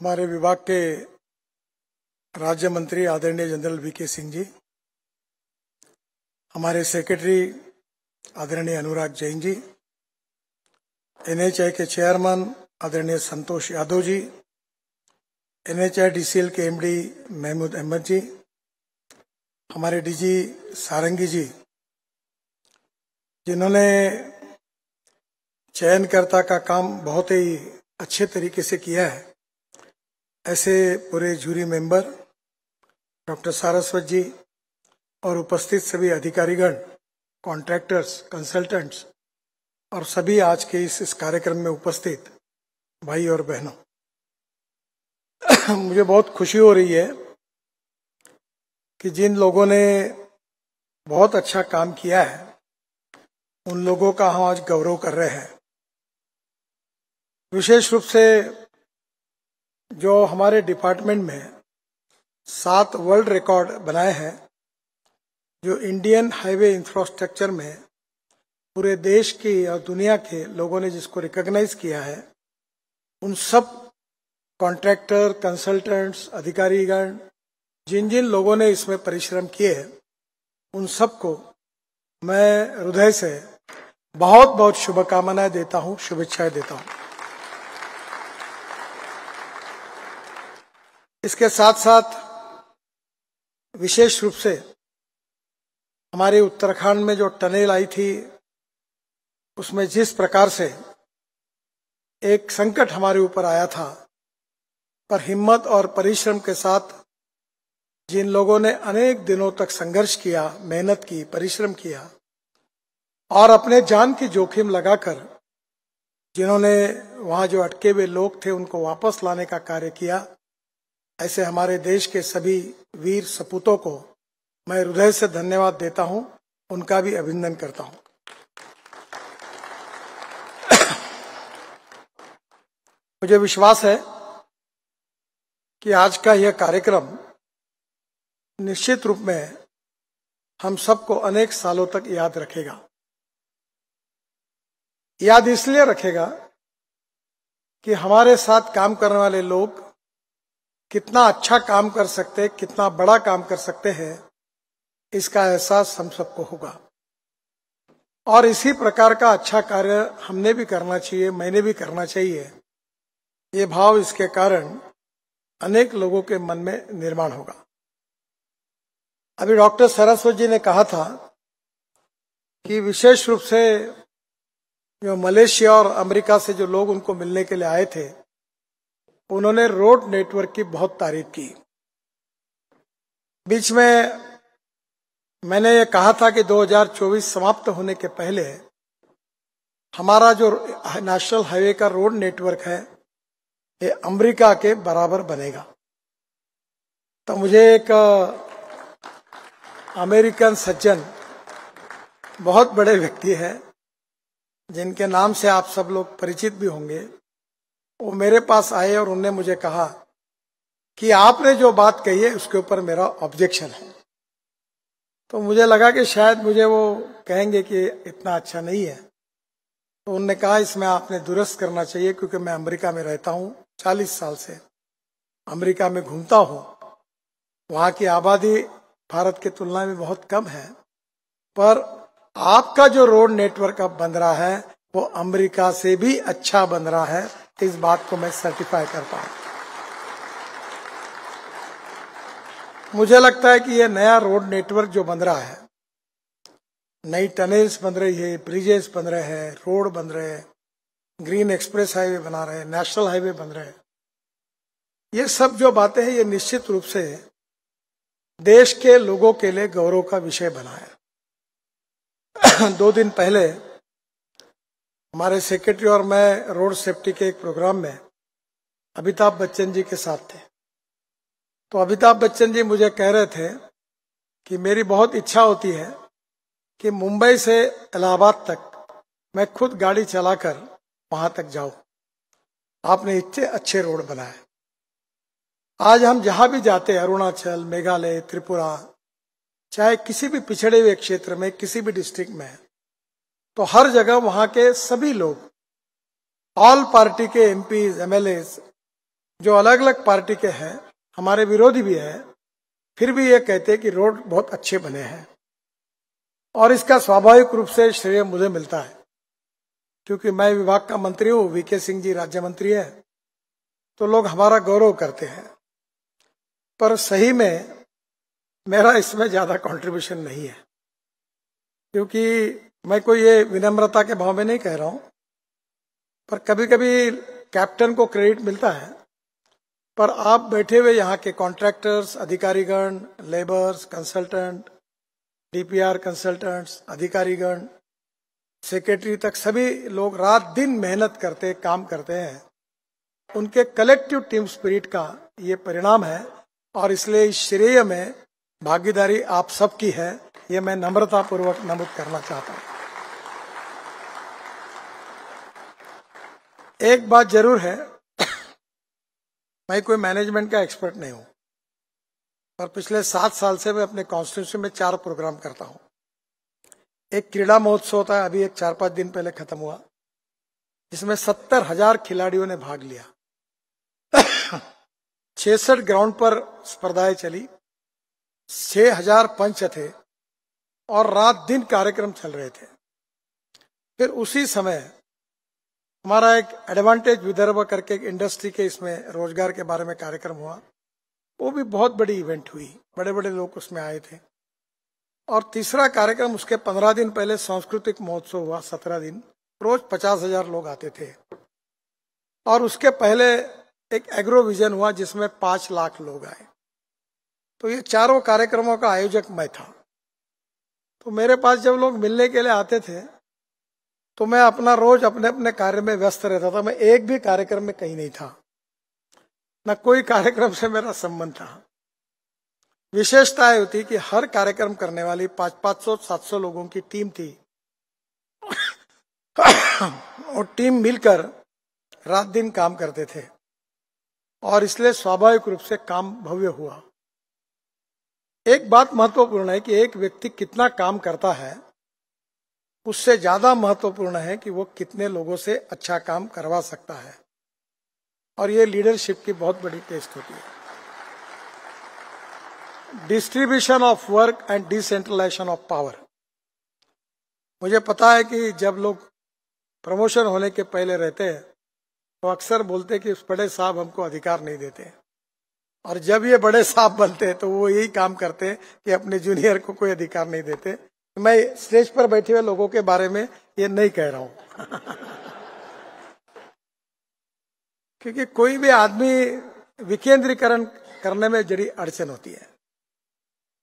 हमारे विभाग के राज्य मंत्री आदरणीय जनरल वी के सिंह जी हमारे सेक्रेटरी आदरणीय अनुराग जैन जी एनएचआई के चेयरमैन आदरणीय संतोष यादव जी एनएचआई डीसीएल के एमडी महमूद अहमद जी हमारे डीजी सारंगी जी जिन्होंने चयनकर्ता का काम बहुत ही अच्छे तरीके से किया है ऐसे पूरे jury member doctor Saraswat ji और उपस्थित सभी अधिकारीगण कॉन्ट्रैक्टर्स कंसल्टेंट्स और सभी आज के इस इस कार्यक्रम में उपस्थित भाई और बहनों मुझे बहुत खुशी हो रही है कि जिन लोगों ने बहुत अच्छा काम किया है उन लोगों का हम आज गौरव कर रहे हैं विशेष रूप से जो हमारे डिपार्टमेंट में सात वर्ल्ड रिकॉर्ड बनाए हैं जो इंडियन हाईवे इंफ्रास्ट्रक्चर में पूरे देश के और दुनिया के लोगों ने जिसको रिकॉग्नाइज किया है उन सब कॉन्ट्रैक्टर कंसल्टेंट्स अधिकारीगण जिन जिन लोगों ने इसमें परिश्रम किए हैं उन सबको मैं हृदय से बहुत बहुत शुभकामनाएं देता हूं शुभेच्छाएं देता हूं इसके साथ साथ विशेष रूप से हमारे उत्तराखंड में जो टनेल आई थी उसमें जिस प्रकार से एक संकट हमारे ऊपर आया था पर हिम्मत और परिश्रम के साथ जिन लोगों ने अनेक दिनों तक संघर्ष किया मेहनत की परिश्रम किया और अपने जान की जोखिम लगाकर जिन्होंने वहां जो अटके हुए लोग थे उनको वापस लाने का कार्य किया ऐसे हमारे देश के सभी वीर सपूतों को मैं हृदय से धन्यवाद देता हूं उनका भी अभिनंदन करता हूं मुझे विश्वास है कि आज का यह कार्यक्रम निश्चित रूप में हम सबको अनेक सालों तक याद रखेगा याद इसलिए रखेगा कि हमारे साथ काम करने वाले लोग कितना अच्छा काम कर सकते कितना बड़ा काम कर सकते हैं इसका एहसास हम सबको होगा और इसी प्रकार का अच्छा कार्य हमने भी करना चाहिए मैंने भी करना चाहिए ये भाव इसके कारण अनेक लोगों के मन में निर्माण होगा अभी डॉक्टर सरस्वत जी ने कहा था कि विशेष रूप से जो मलेशिया और अमेरिका से जो लोग उनको मिलने के लिए आए थे उन्होंने रोड नेटवर्क की बहुत तारीफ की बीच में मैंने ये कहा था कि 2024 समाप्त होने के पहले हमारा जो नेशनल हाईवे का रोड नेटवर्क है ये अमेरिका के बराबर बनेगा तो मुझे एक अमेरिकन सज्जन बहुत बड़े व्यक्ति है जिनके नाम से आप सब लोग परिचित भी होंगे वो मेरे पास आए और उन्होंने मुझे कहा कि आपने जो बात कही है उसके ऊपर मेरा ऑब्जेक्शन है तो मुझे लगा कि शायद मुझे वो कहेंगे कि इतना अच्छा नहीं है तो उनने कहा इसमें आपने दुरुस्त करना चाहिए क्योंकि मैं अमेरिका में रहता हूं चालीस साल से अमेरिका में घूमता हूं वहां की आबादी भारत की तुलना में बहुत कम है पर आपका जो रोड नेटवर्क अब बन रहा है वो अमेरिका से भी अच्छा बन रहा है इस बात को मैं सर्टिफाई कर पाऊ मुझे लगता है कि यह नया रोड नेटवर्क जो बन रहा है नई टनल्स बन रही है ब्रिजेस बन रहे हैं रोड बन रहे हैं ग्रीन एक्सप्रेस हाईवे बना रहे हैं नेशनल हाईवे बन रहे हैं ये सब जो बातें हैं ये निश्चित रूप से देश के लोगों के लिए गौरव का विषय बना है दो दिन पहले हमारे सेक्रेटरी और मैं रोड सेफ्टी के एक प्रोग्राम में अमिताभ बच्चन जी के साथ थे तो अमिताभ बच्चन जी मुझे कह रहे थे कि मेरी बहुत इच्छा होती है कि मुंबई से इलाहाबाद तक मैं खुद गाड़ी चलाकर वहां तक जाऊं आपने इतने अच्छे रोड बनाए आज हम जहां भी जाते हैं अरुणाचल मेघालय त्रिपुरा चाहे किसी भी पिछड़े हुए क्षेत्र में किसी भी डिस्ट्रिक्ट में तो हर जगह वहां के सभी लोग ऑल पार्टी के एमपीज एमएलए जो अलग अलग पार्टी के हैं हमारे विरोधी भी हैं फिर भी ये कहते हैं कि रोड बहुत अच्छे बने हैं और इसका स्वाभाविक रूप से श्रेय मुझे मिलता है क्योंकि मैं विभाग का मंत्री हूँ वीके सिंह जी राज्य मंत्री है तो लोग हमारा गौरव करते हैं पर सही में मेरा इसमें ज्यादा कंट्रीब्यूशन नहीं है क्योंकि मैं कोई ये विनम्रता के भाव में नहीं कह रहा हूं पर कभी कभी कैप्टन को क्रेडिट मिलता है पर आप बैठे हुए यहाँ के कॉन्ट्रैक्टर्स अधिकारीगण लेबर्स कंसल्टेंट डीपीआर कंसल्टेंट्स अधिकारीगण सेक्रेटरी तक सभी लोग रात दिन मेहनत करते काम करते हैं उनके कलेक्टिव टीम स्पिरिट का ये परिणाम है और इसलिए इस श्रेय में भागीदारी आप सबकी है ये मैं नम्रतापूर्वक नमूद करना चाहता हूँ एक बात जरूर है मैं कोई मैनेजमेंट का एक्सपर्ट नहीं हूं पर पिछले सात साल से मैं अपने कॉन्स्टिट्यूशन में चार प्रोग्राम करता हूं एक क्रीड़ा महोत्सव होता है अभी एक चार पांच दिन पहले खत्म हुआ जिसमें सत्तर हजार खिलाड़ियों ने भाग लिया छसठ ग्राउंड पर स्पर्धाएं चली छह हजार पंच थे और रात दिन कार्यक्रम चल रहे थे फिर उसी समय हमारा एक एडवांटेज विदर्भ करके एक इंडस्ट्री के इसमें रोजगार के बारे में कार्यक्रम हुआ वो भी बहुत बड़ी इवेंट हुई बड़े बड़े लोग उसमें आए थे और तीसरा कार्यक्रम उसके पंद्रह दिन पहले सांस्कृतिक महोत्सव हुआ सत्रह दिन रोज पचास हजार लोग आते थे और उसके पहले एक एग्रो विजन हुआ जिसमें पांच लाख लोग आए तो ये चारों कार्यक्रमों का आयोजक मैं था तो मेरे पास जब लोग मिलने के लिए आते थे तो मैं अपना रोज अपने अपने कार्य में व्यस्त रहता था मैं एक भी कार्यक्रम में कहीं नहीं था न कोई कार्यक्रम से मेरा संबंध था विशेषता यह होती कि हर कार्यक्रम करने वाली पांच पांच सौ सात सौ लोगों की टीम थी और टीम मिलकर रात दिन काम करते थे और इसलिए स्वाभाविक रूप से काम भव्य हुआ एक बात महत्वपूर्ण है कि एक व्यक्ति कितना काम करता है उससे ज्यादा महत्वपूर्ण है कि वो कितने लोगों से अच्छा काम करवा सकता है और ये लीडरशिप की बहुत बड़ी टेस्ट होती है distribution of work and decentralization of power मुझे पता है कि जब लोग प्रमोशन होने के पहले रहते हैं तो अक्सर बोलते कि उस बड़े साहब हमको अधिकार नहीं देते और जब ये बड़े साहब बनते हैं तो वो यही काम करते हैं कि अपने जूनियर को कोई अधिकार नहीं देते मैं स्टेज पर बैठे हुए लोगों के बारे में ये नहीं कह रहा हूं क्योंकि कोई भी आदमी विकेंद्रीकरण करने में जड़ी अड़चन होती है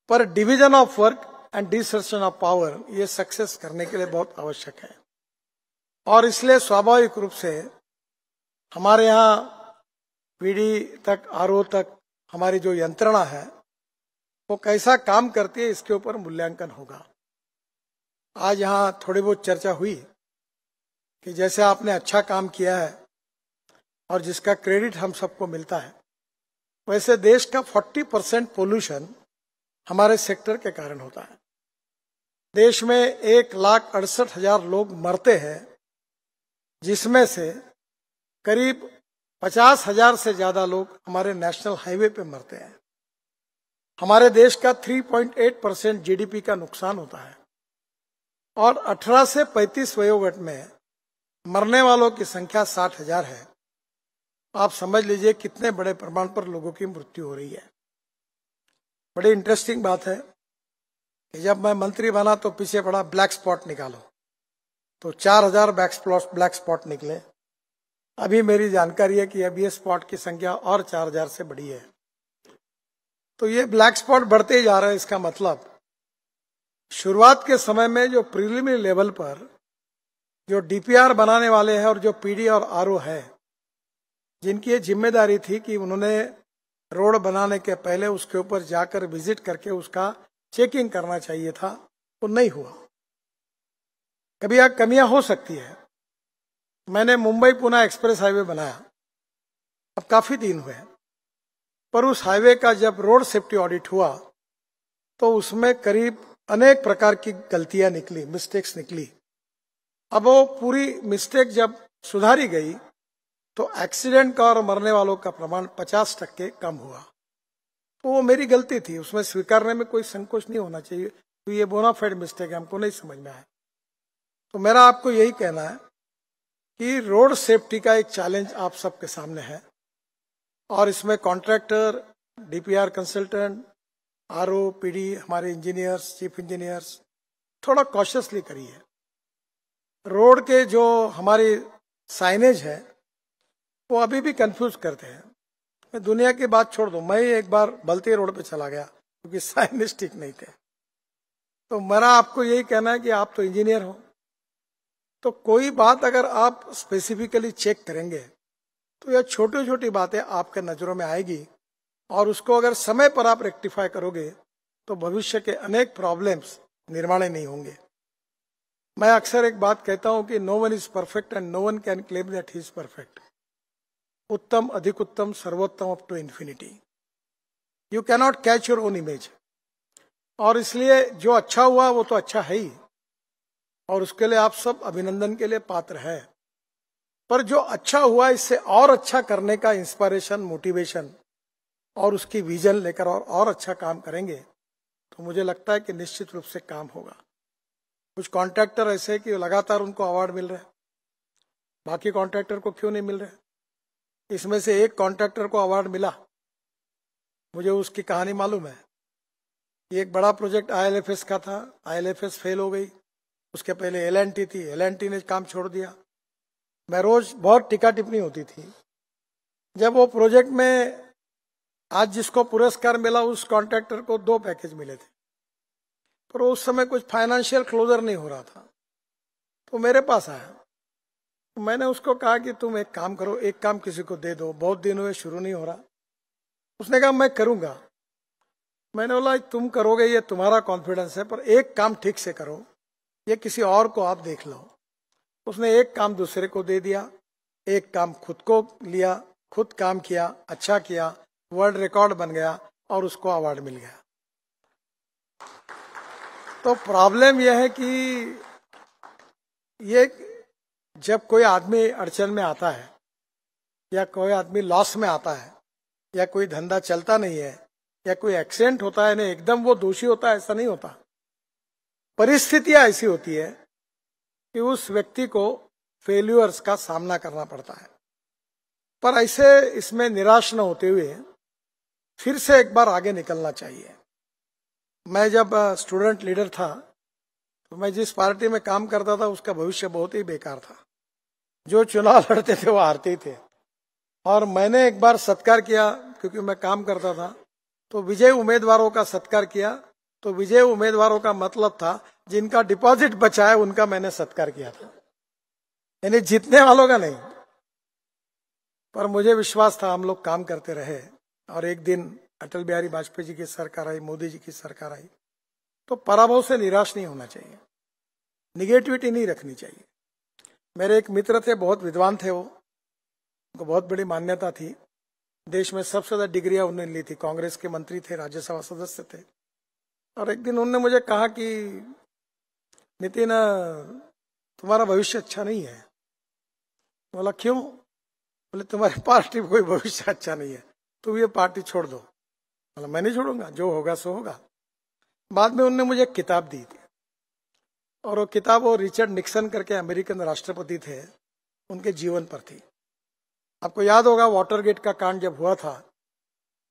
पर division of work and dis of power ये सक्सेस करने के लिए बहुत आवश्यक है और इसलिए स्वाभाविक रूप से हमारे यहाँ पीढ़ी तक आर तक हमारी जो यंत्रणा है वो कैसा काम करती है इसके ऊपर मूल्यांकन होगा आज यहाँ थोड़ी बहुत चर्चा हुई कि जैसे आपने अच्छा काम किया है और जिसका क्रेडिट हम सबको मिलता है वैसे देश का 40 परसेंट पोल्यूशन हमारे सेक्टर के कारण होता है देश में एक लाख अड़सठ हजार लोग मरते हैं जिसमें से करीब पचास हजार से ज्यादा लोग हमारे नेशनल हाईवे पे मरते हैं हमारे देश का 3.8 परसेंट जीडीपी का नुकसान होता है और 18 से 35 वयोग में मरने वालों की संख्या साठ हजार है आप समझ लीजिए कितने बड़े प्रमाण पर लोगों की मृत्यु हो रही है बड़ी इंटरेस्टिंग बात है कि जब मैं मंत्री बना तो पीछे पड़ा ब्लैक स्पॉट निकालो तो 4000 हजार ब्लैक स्पॉट निकले अभी मेरी जानकारी है कि अब ये स्पॉट की संख्या और 4000 से बड़ी है तो ये ब्लैक स्पॉट बढ़ते ही जा रहे है इसका मतलब शुरुआत के समय में जो प्रिलिमिनरी लेवल पर जो डीपीआर बनाने वाले हैं और जो पीडी और आरओ है जिनकी ये जिम्मेदारी थी कि उन्होंने रोड बनाने के पहले उसके ऊपर जाकर विजिट करके उसका चेकिंग करना चाहिए था वो तो नहीं हुआ कभी कमियां हो सकती है मैंने मुंबई पुणे एक्सप्रेस हाईवे बनाया अब काफी दिन हुए पर उस हाईवे का जब रोड सेफ्टी ऑडिट हुआ तो उसमें करीब अनेक प्रकार की गलतियां निकली मिस्टेक्स निकली अब वो पूरी मिस्टेक जब सुधारी गई तो एक्सीडेंट का और मरने वालों का प्रमाण 50 टक्के कम हुआ तो वो मेरी गलती थी उसमें स्वीकारने में कोई संकोच नहीं होना चाहिए तो ये बोनाफेड मिस्टेक है हमको नहीं समझ में आया तो मेरा आपको यही कहना है कि रोड सेफ्टी का एक चैलेंज आप सबके सामने है और इसमें contractor DPR consultant R O P D हमारे इंजीनियर्स चीफ इंजीनियर्स थोड़ा कॉशियसली करिए रोड के जो हमारी साइनेज है वो अभी भी कंफ्यूज करते हैं मैं दुनिया की बात छोड़ दू मैं एक बार बलती रोड पे चला गया क्योंकि साइनेज ठीक नहीं थे तो मेरा आपको यही कहना है कि आप तो इंजीनियर हो तो कोई बात अगर आप स्पेसिफिकली चेक करेंगे तो यह छोटी छोटी बातें आपके नजरों में आएगी और उसको अगर समय पर आप रेक्टिफाई करोगे तो भविष्य के अनेक प्रॉब्लम्स निर्माण नहीं होंगे मैं अक्सर एक बात कहता हूं कि no one is perfect and no one can claim that he is perfect उत्तम अधिक उत्तम सर्वोत्तम up to infinity you cannot catch your own image और इसलिए जो अच्छा हुआ वो तो अच्छा है ही और उसके लिए आप सब अभिनंदन के लिए पात्र है पर जो अच्छा हुआ इससे और अच्छा करने का इंस्पायरेशन मोटिवेशन और उसकी विजन लेकर और, और अच्छा काम करेंगे तो मुझे लगता है कि निश्चित रूप से काम होगा कुछ कॉन्ट्रैक्टर ऐसे कि लगातार उनको अवार्ड मिल रहे बाकी कॉन्ट्रैक्टर को क्यों नहीं मिल रहे इसमें से एक कॉन्ट्रैक्टर को अवार्ड मिला मुझे उसकी कहानी मालूम है एक बड़ा प्रोजेक्ट आईएलएफएस का था आईएलएफएस फेल हो गई उसके पहले एलएनटी थी एलएनटी ने काम छोड़ दिया मैं रोज बहुत टिका टिप्पणी होती थी जब वो प्रोजेक्ट में आज जिसको पुरस्कार मिला उस कॉन्ट्रैक्टर को दो पैकेज मिले थे पर उस समय कुछ फाइनेंशियल क्लोजर नहीं हो रहा था तो मेरे पास आया तो मैंने उसको कहा कि तुम एक काम करो एक काम किसी को दे दो बहुत दिन हुए शुरू नहीं हो रहा उसने कहा मैं करूंगा मैंने बोला तुम करोगे ये तुम्हारा कॉन्फिडेंस है पर एक काम ठीक से करो ये किसी और को आप देख लो उसने एक काम दूसरे को दे दिया एक काम खुद को लिया खुद काम किया अच्छा किया वर्ल्ड रिकॉर्ड बन गया और उसको अवार्ड मिल गया तो प्रॉब्लम यह है कि ये जब कोई आदमी अड़चन में आता है या कोई आदमी लॉस में आता है या कोई धंधा चलता नहीं है या कोई एक्सीडेंट होता है ना एकदम वो दोषी होता है ऐसा नहीं होता परिस्थितियां ऐसी होती है कि उस व्यक्ति को फेल्यूअर्स का सामना करना पड़ता है पर ऐसे इसमें निराश न होते हुए फिर से एक बार आगे निकलना चाहिए मैं जब स्टूडेंट लीडर था तो मैं जिस पार्टी में काम करता था उसका भविष्य बहुत ही बेकार था जो चुनाव लड़ते थे वो हारते थे और मैंने एक बार सत्कार किया क्योंकि मैं काम करता था तो विजय उम्मीदवारों का सत्कार किया तो विजय उम्मीदवारों का मतलब था जिनका डिपॉजिट बचा है उनका मैंने सत्कार किया था यानी जीतने वालों का नहीं पर मुझे विश्वास था हम लोग काम करते रहे और एक दिन अटल बिहारी वाजपेयी जी की सरकार आई मोदी जी की सरकार आई तो पराभव से निराश नहीं होना चाहिए निगेटिविटी नहीं रखनी चाहिए मेरे एक मित्र थे बहुत विद्वान थे वो उनको बहुत बड़ी मान्यता थी देश में सबसे ज्यादा डिग्रियां उन्होंने ली थी कांग्रेस के मंत्री थे राज्यसभा सदस्य थे और एक दिन उन्होंने मुझे कहा कि नितिन तुम्हारा भविष्य अच्छा नहीं है बोला क्यों बोले तुम्हारी पार्टी में कोई भविष्य अच्छा नहीं है तुम तो ये पार्टी छोड़ दो मतलब मैं नहीं छोड़ूंगा जो होगा सो होगा बाद में उनने मुझे एक किताब दी थी और वो किताब वो रिचर्ड निक्सन करके अमेरिकन राष्ट्रपति थे उनके जीवन पर थी आपको याद होगा वाटरगेट का कांड जब हुआ था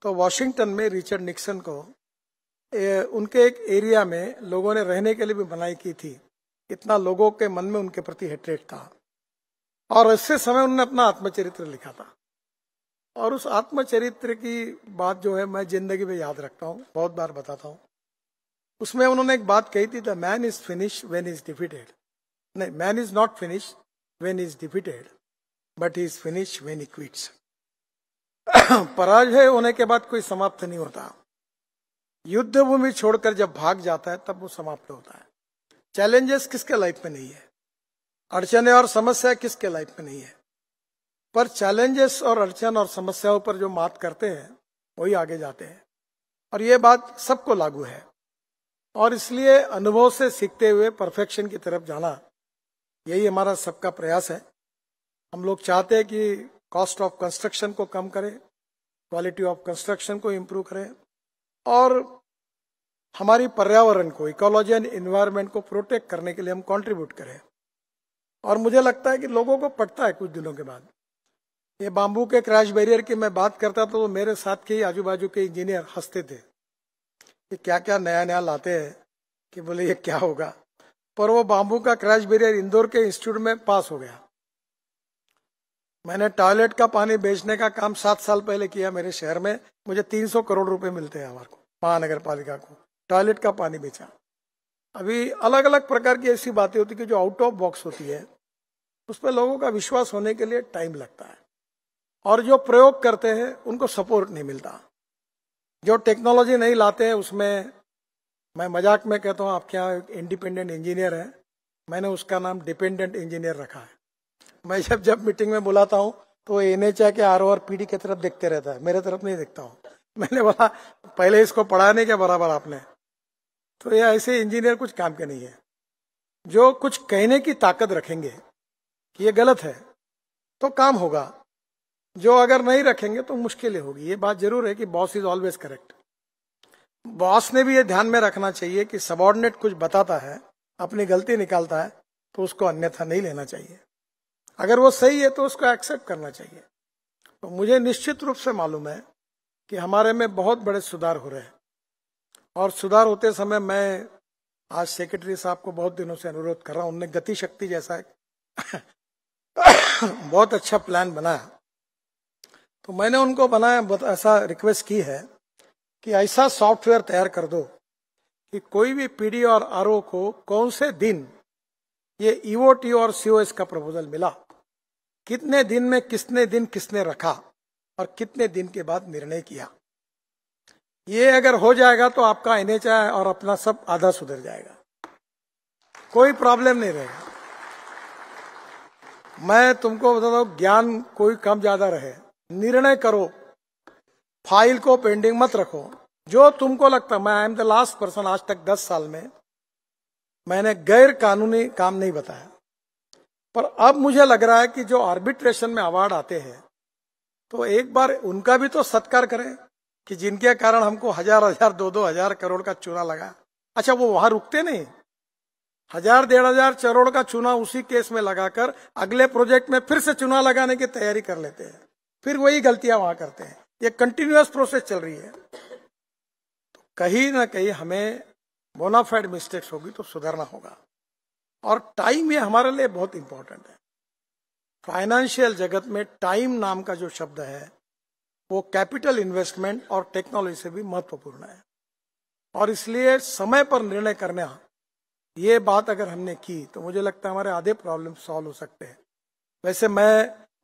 तो वॉशिंगटन में रिचर्ड निक्सन को ए, उनके एक एरिया में लोगों ने रहने के लिए भी मनाई की थी इतना लोगों के मन में उनके प्रति हेट्रेट था और इससे समय उन्होंने अपना आत्मचरित्र लिखा था और उस आत्मचरित्र की बात जो है मैं जिंदगी में याद रखता हूँ बहुत बार बताता हूँ उसमें उन्होंने एक बात कही थी the man is finish when is defeated नहीं man is not finish when is defeated but is finish when he quits पराजय होने के बाद कोई समाप्त नहीं होता युद्ध भूमि छोड़कर जब भाग जाता है तब वो समाप्त होता है चैलेंजेस किसके लाइफ में नहीं है अड़चने और समस्या किसके लाइफ में नहीं है पर चैलेंजेस और अड़चन और समस्याओं पर जो बात करते हैं वही आगे जाते हैं और ये बात सबको लागू है और इसलिए अनुभव से सीखते हुए परफेक्शन की तरफ जाना यही हमारा सबका प्रयास है हम लोग चाहते हैं कि कॉस्ट ऑफ कंस्ट्रक्शन को कम करें क्वालिटी ऑफ कंस्ट्रक्शन को इम्प्रूव करें और हमारी पर्यावरण को इकोलॉजी एंड इन्वायरमेंट को प्रोटेक्ट करने के लिए हम कंट्रीब्यूट करें और मुझे लगता है कि लोगों को पटता है कुछ दिनों के बाद ये बाम्बू के क्रैश बैरियर की मैं बात करता तो मेरे साथ के आजू बाजू के इंजीनियर हंसते थे कि क्या क्या नया नया लाते हैं कि बोले ये क्या होगा पर वो बाम्बू का क्रैश बैरियर इंदौर के इंस्टीट्यूट में पास हो गया मैंने टॉयलेट का पानी बेचने का काम सात साल पहले किया मेरे शहर में मुझे तीन सौ करोड़ रुपए मिलते हैं हमारे को महानगर पालिका को टॉयलेट का पानी बेचा अभी अलग अलग प्रकार की ऐसी बातें होती कि जो आउट ऑफ बॉक्स होती है उस पर लोगों का विश्वास होने के लिए टाइम लगता है और जो प्रयोग करते हैं उनको सपोर्ट नहीं मिलता जो टेक्नोलॉजी नहीं लाते हैं उसमें मैं मजाक में कहता हूँ आपके यहाँ एक इंडिपेंडेंट इंजीनियर है मैंने उसका नाम डिपेंडेंट इंजीनियर रखा है मैं जब जब मीटिंग में बुलाता हूँ तो एन एच के R O R P D की तरफ देखते रहता है मेरे तरफ नहीं देखता हूँ मैंने बोला पहले इसको पढ़ाने के बराबर आपने तो ये ऐसे इंजीनियर कुछ काम के नहीं है जो कुछ कहने की ताकत रखेंगे कि ये गलत है तो काम होगा जो अगर नहीं रखेंगे तो मुश्किलें होगी ये बात जरूर है कि boss is always correct boss ने भी ये ध्यान में रखना चाहिए कि सबॉर्डिनेट कुछ बताता है अपनी गलती निकालता है तो उसको अन्यथा नहीं लेना चाहिए अगर वो सही है तो उसको एक्सेप्ट करना चाहिए तो मुझे निश्चित रूप से मालूम है कि हमारे में बहुत बड़े सुधार हो रहे हैं और सुधार होते समय मैं आज सेक्रेटरी साहब को बहुत दिनों से अनुरोध कर रहा हूं उनने गति शक्ति जैसा बहुत अच्छा प्लान बनाया तो मैंने उनको बनाया ऐसा रिक्वेस्ट की है कि ऐसा सॉफ्टवेयर तैयार कर दो कि कोई भी पीडी और आर को कौन से दिन ये ईओटी e और सीओएस का प्रपोजल मिला कितने दिन में किसने दिन किसने रखा और कितने दिन के बाद निर्णय किया ये अगर हो जाएगा तो आपका एन और अपना सब आधा सुधर जाएगा कोई प्रॉब्लम नहीं रहेगा मैं तुमको बता दू ज्ञान कोई कम ज्यादा रहे निर्णय करो फाइल को पेंडिंग मत रखो जो तुमको लगता मैं I am the last person आज तक दस साल में मैंने गैर कानूनी काम नहीं बताया पर अब मुझे लग रहा है कि जो आर्बिट्रेशन में अवार्ड आते हैं तो एक बार उनका भी तो सत्कार करें कि जिनके कारण हमको हजार हजार दो दो हजार करोड़ का चूना लगा अच्छा वो वहां रुकते नहीं हजार डेढ़ हजार करोड़ का चूना उसी केस में लगाकर अगले प्रोजेक्ट में फिर से चुनाव लगाने की तैयारी कर लेते हैं फिर वही गलतियां वहां करते हैं ये कंटिन्यूस प्रोसेस चल रही है तो कहीं ना कहीं हमें बोनाफाइड मिस्टेक्स होगी तो सुधरना होगा और टाइम ये हमारे लिए बहुत इंपॉर्टेंट है फाइनेंशियल जगत में टाइम नाम का जो शब्द है वो कैपिटल इन्वेस्टमेंट और टेक्नोलॉजी से भी महत्वपूर्ण है और इसलिए समय पर निर्णय करना ये बात अगर हमने की तो मुझे लगता है हमारे आधे प्रॉब्लम सॉल्व हो सकते हैं वैसे मैं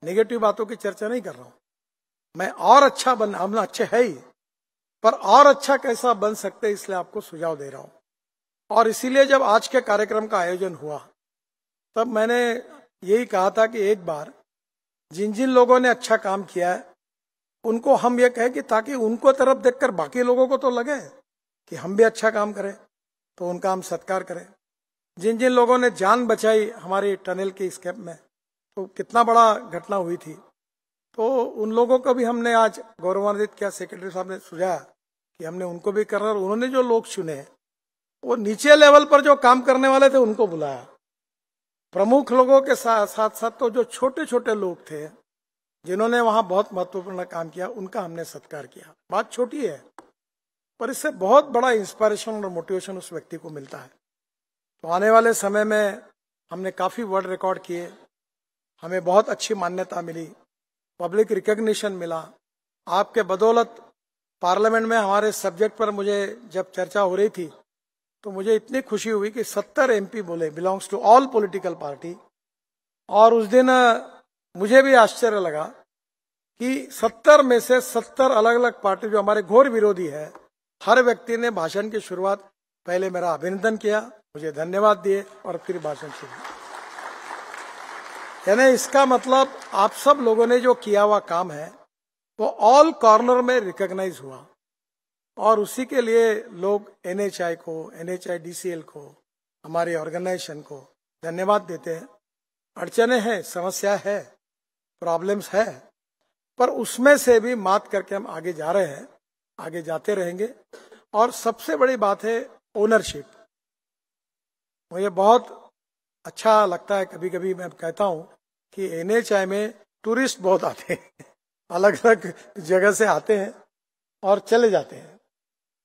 नेगेटिव बातों की चर्चा नहीं कर रहा हूं मैं और अच्छा बन हम अच्छे है ही पर और अच्छा कैसा बन सकते इसलिए आपको सुझाव दे रहा हूं और इसीलिए जब आज के कार्यक्रम का आयोजन हुआ तब मैंने यही कहा था कि एक बार जिन जिन लोगों ने अच्छा काम किया है उनको हम ये कहें कि ताकि उनको तरफ देखकर बाकी लोगों को तो लगे कि हम भी अच्छा काम करें तो उनका हम सत्कार करें जिन जिन लोगों ने जान बचाई हमारी टनल के स्केप में तो कितना बड़ा घटना हुई थी तो उन लोगों को भी हमने आज गौरवान्वित किया सेक्रेटरी साहब ने सुझाया कि हमने उनको भी करना और उन्होंने जो लोग चुने वो नीचे लेवल पर जो काम करने वाले थे उनको बुलाया प्रमुख लोगों के साथ साथ साथ तो जो छोटे छोटे लोग थे जिन्होंने वहां बहुत महत्वपूर्ण काम किया उनका हमने सत्कार किया बात छोटी है पर इससे बहुत बड़ा इंस्पायरेशन और मोटिवेशन उस व्यक्ति को मिलता है तो आने वाले समय में हमने काफी वर्ल्ड रिकॉर्ड किए हमें बहुत अच्छी मान्यता मिली पब्लिक रिकग्निशन मिला आपके बदौलत पार्लियामेंट में हमारे सब्जेक्ट पर मुझे जब चर्चा हो रही थी तो मुझे इतनी खुशी हुई कि सत्तर एमपी बोले belongs to all political party और उस दिन मुझे भी आश्चर्य लगा कि सत्तर में से सत्तर अलग अलग पार्टी जो हमारे घोर विरोधी है हर व्यक्ति ने भाषण की शुरुआत पहले मेरा अभिनंदन किया मुझे धन्यवाद दिए और फिर भाषण शुरू यानी इसका मतलब आप सब लोगों ने जो किया हुआ काम है वो ऑल कॉर्नर में रिकॉग्नाइज हुआ और उसी के लिए लोग एनएचआई को एनएचआईडीसीएल को हमारे ऑर्गेनाइजेशन को धन्यवाद देते हैं अड़चने हैं समस्या है प्रॉब्लम्स है पर उसमें से भी मात करके हम आगे जा रहे हैं आगे जाते रहेंगे और सबसे बड़ी बात है ओनरशिप मुझे बहुत अच्छा लगता है कभी कभी मैं कहता हूँ कि एनएचआई में टूरिस्ट बहुत आते हैं अलग अलग जगह से आते हैं और चले जाते हैं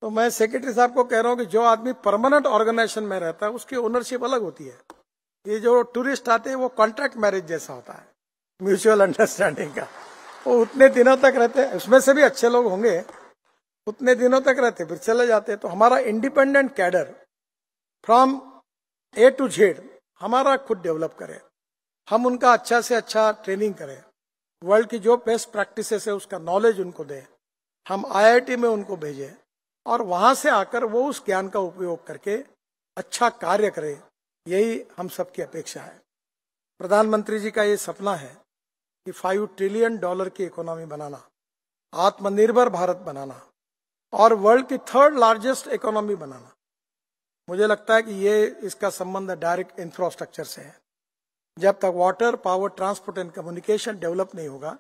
तो मैं सेक्रेटरी साहब को कह रहा हूँ कि जो आदमी परमानेंट ऑर्गेनाइजेशन में रहता है उसकी ओनरशिप अलग होती है ये जो टूरिस्ट आते हैं वो कॉन्ट्रैक्ट मैरिज जैसा होता है म्यूचुअल अंडरस्टैंडिंग का वो उतने दिनों तक रहते हैं उसमें से भी अच्छे लोग होंगे उतने दिनों तक रहते फिर चले जाते तो हमारा independent cadre from A to Z हमारा खुद डेवलप करें हम उनका अच्छा से अच्छा ट्रेनिंग करें वर्ल्ड की जो बेस्ट प्रैक्टिसेस है उसका नॉलेज उनको दें हम आईआईटी में उनको भेजें और वहां से आकर वो उस ज्ञान का उपयोग करके अच्छा कार्य करें यही हम सबकी अपेक्षा है प्रधानमंत्री जी का ये सपना है कि फाइव ट्रिलियन डॉलर की इकोनॉमी बनाना आत्मनिर्भर भारत बनाना और वर्ल्ड की थर्ड लार्जेस्ट इकोनॉमी बनाना मुझे लगता है कि ये इसका संबंध डायरेक्ट इंफ्रास्ट्रक्चर से है जब तक water power transport and communication develop नहीं होगा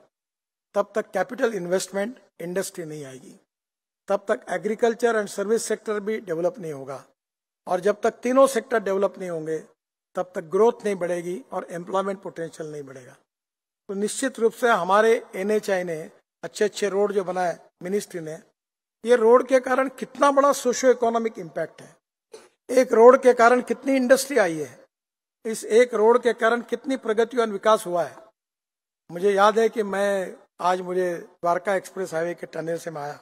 तब तक कैपिटल इन्वेस्टमेंट इंडस्ट्री नहीं आएगी तब तक एग्रीकल्चर एंड सर्विस सेक्टर भी डेवलप नहीं होगा और जब तक तीनों सेक्टर डेवलप नहीं होंगे तब तक ग्रोथ नहीं बढ़ेगी और एम्प्लॉयमेंट पोटेंशियल नहीं बढ़ेगा तो निश्चित रूप से हमारे एन ने अच्छे अच्छे रोड जो बनाए मिनिस्ट्री ने ये रोड के कारण कितना बड़ा सोशो इकोनॉमिक इम्पैक्ट है एक रोड के कारण कितनी इंडस्ट्री आई है इस एक रोड के कारण कितनी प्रगति और विकास हुआ है मुझे याद है कि मैं आज मुझे द्वारका एक्सप्रेस हाईवे के टनल से मैं आया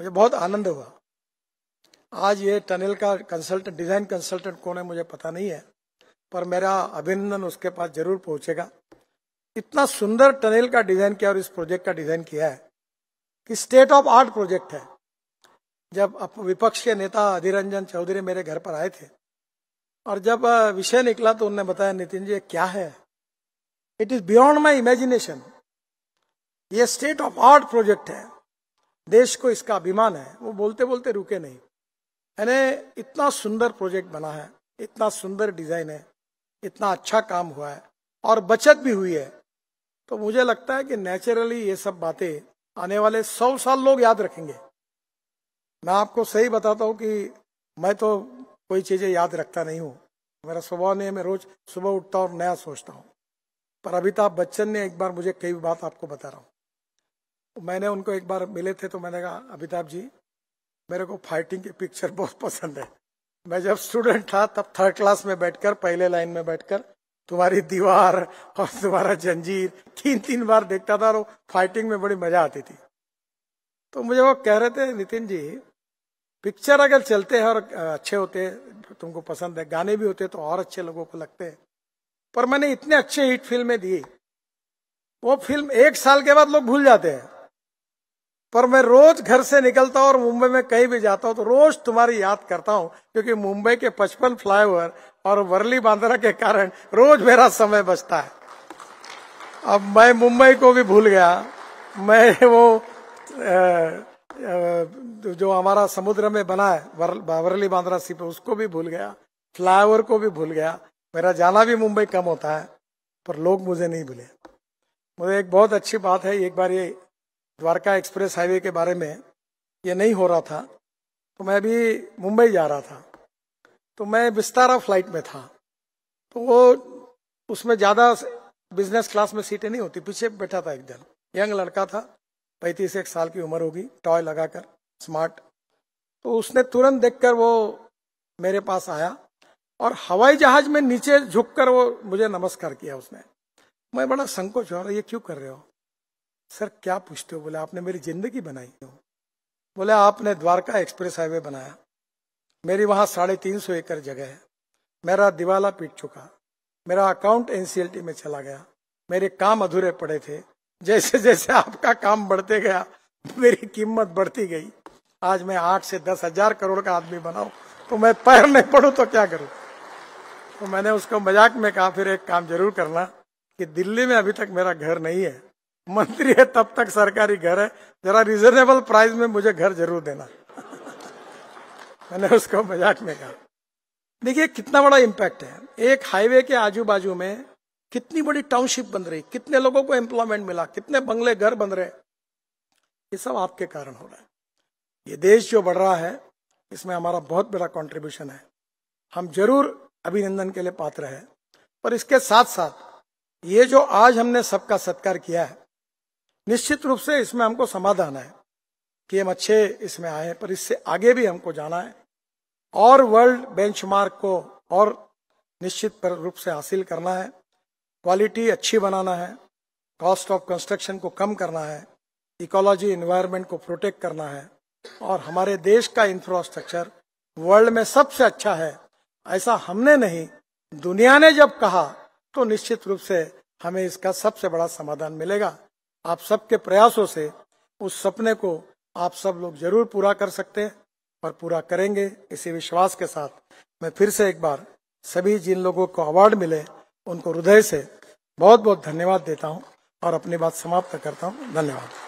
मुझे बहुत आनंद हुआ आज ये टनल का कंसल्टेंट डिजाइन कंसल्टेंट कौन है मुझे पता नहीं है पर मेरा अभिनंदन उसके पास जरूर पहुंचेगा इतना सुंदर टनल का डिजाइन किया और इस प्रोजेक्ट का डिजाइन किया है कि स्टेट ऑफ आर्ट प्रोजेक्ट है जब विपक्ष के नेता अधीर रंजन चौधरी मेरे घर पर आए थे और जब विषय निकला तो उन्होंने बताया नितिन जी क्या है it is beyond my imagination ये स्टेट ऑफ आर्ट प्रोजेक्ट है देश को इसका अभिमान है वो बोलते बोलते रुके नहीं मैंने इतना सुंदर प्रोजेक्ट बना है इतना सुंदर डिजाइन है इतना अच्छा काम हुआ है और बचत भी हुई है तो मुझे लगता है कि नेचुरली ये सब बातें आने वाले सौ साल लोग याद रखेंगे मैं आपको सही बताता हूँ कि मैं तो कोई चीज़ें याद रखता नहीं हूँ मेरा स्वभाव नहीं है मैं रोज सुबह उठता और नया सोचता हूँ पर अमिताभ तो बच्चन ने एक बार मुझे कई बात आपको बता रहा हूँ मैंने उनको एक बार मिले थे तो मैंने कहा अमिताभ जी मेरे को फाइटिंग की पिक्चर बहुत पसंद है मैं जब स्टूडेंट था तब थर्ड क्लास में बैठकर पहले लाइन में बैठकर तुम्हारी दीवार और तुम्हारा जंजीर तीन तीन बार देखता था और फाइटिंग में बड़ी मजा आती थी तो मुझे वो कह रहे थे नितिन जी पिक्चर अगर चलते हैं और अच्छे होते हैं तुमको पसंद है गाने भी होते तो और अच्छे लोगों को लगते हैं पर मैंने इतने अच्छे हिट फिल्में दी वो फिल्म एक साल के बाद लोग भूल जाते हैं पर मैं रोज घर से निकलता हूँ और मुंबई में कहीं भी जाता हूँ तो रोज तुम्हारी याद करता हूं क्योंकि मुंबई के पचपन फ्लाईओवर और वर्ली बांद्रा के कारण रोज मेरा समय बचता है अब मैं मुंबई को भी भूल गया मैं वो आ, जो हमारा समुद्र में बना है बावरली बांद्रा पे उसको भी भूल गया फ्लाईओवर को भी भूल गया मेरा जाना भी मुंबई कम होता है पर लोग मुझे नहीं भूले मुझे एक बहुत अच्छी बात है एक बार ये द्वारका एक्सप्रेस हाईवे के बारे में ये नहीं हो रहा था तो मैं भी मुंबई जा रहा था तो मैं विस्तारा फ्लाइट में था तो वो उसमें ज़्यादा बिजनेस क्लास में सीटें नहीं होती पीछे बैठा था एक दिन यंग लड़का था पैंतीस एक साल की उम्र होगी टॉय लगाकर स्मार्ट तो उसने तुरंत देखकर वो मेरे पास आया और हवाई जहाज में नीचे झुककर वो मुझे नमस्कार किया उसने मैं बड़ा संकोच हो रहा ये क्यों कर रहे हो सर क्या पूछते हो बोले आपने मेरी जिंदगी बनाई हो बोले आपने द्वारका एक्सप्रेस हाईवे बनाया मेरी वहां साढ़े तीन सौ एकड़ जगह है मेरा दिवाला पीट चुका मेरा अकाउंट एनसीएलटी में चला गया मेरे काम अधूरे पड़े थे जैसे जैसे आपका काम बढ़ते गया मेरी कीमत बढ़ती गई आज मैं आठ से दस हजार करोड़ का आदमी बनाऊ तो मैं पैर नहीं पढ़ू तो क्या करूं तो मैंने उसको मजाक में कहा फिर एक काम जरूर करना कि दिल्ली में अभी तक मेरा घर नहीं है मंत्री है तब तक सरकारी घर है जरा रिजनेबल प्राइस में मुझे घर जरूर देना मैंने उसको मजाक में कहा देखिए कितना बड़ा इम्पैक्ट है एक हाईवे के आजू बाजू में कितनी बड़ी टाउनशिप बन रही कितने लोगों को एम्प्लॉयमेंट मिला कितने बंगले घर बन रहे ये सब आपके कारण हो रहा है ये देश जो बढ़ रहा है इसमें हमारा बहुत बड़ा कॉन्ट्रीब्यूशन है हम जरूर अभिनंदन के लिए पात्र है पर इसके साथ साथ ये जो आज हमने सबका सत्कार किया है निश्चित रूप से इसमें हमको समाधान है कि हम अच्छे इसमें आए पर इससे आगे भी हमको जाना है और वर्ल्ड बेंचमार्क को और निश्चित रूप से हासिल करना है क्वालिटी अच्छी बनाना है कॉस्ट ऑफ कंस्ट्रक्शन को कम करना है इकोलॉजी इन्वायरमेंट को प्रोटेक्ट करना है और हमारे देश का इंफ्रास्ट्रक्चर वर्ल्ड में सबसे अच्छा है ऐसा हमने नहीं दुनिया ने जब कहा तो निश्चित रूप से हमें इसका सबसे बड़ा समाधान मिलेगा आप सबके प्रयासों से उस सपने को आप सब लोग जरूर पूरा कर सकते हैं और पूरा करेंगे इसी विश्वास के साथ मैं फिर से एक बार सभी जिन लोगों को अवार्ड मिले उनको हृदय से बहुत बहुत धन्यवाद देता हूँ और अपनी बात समाप्त करता हूँ धन्यवाद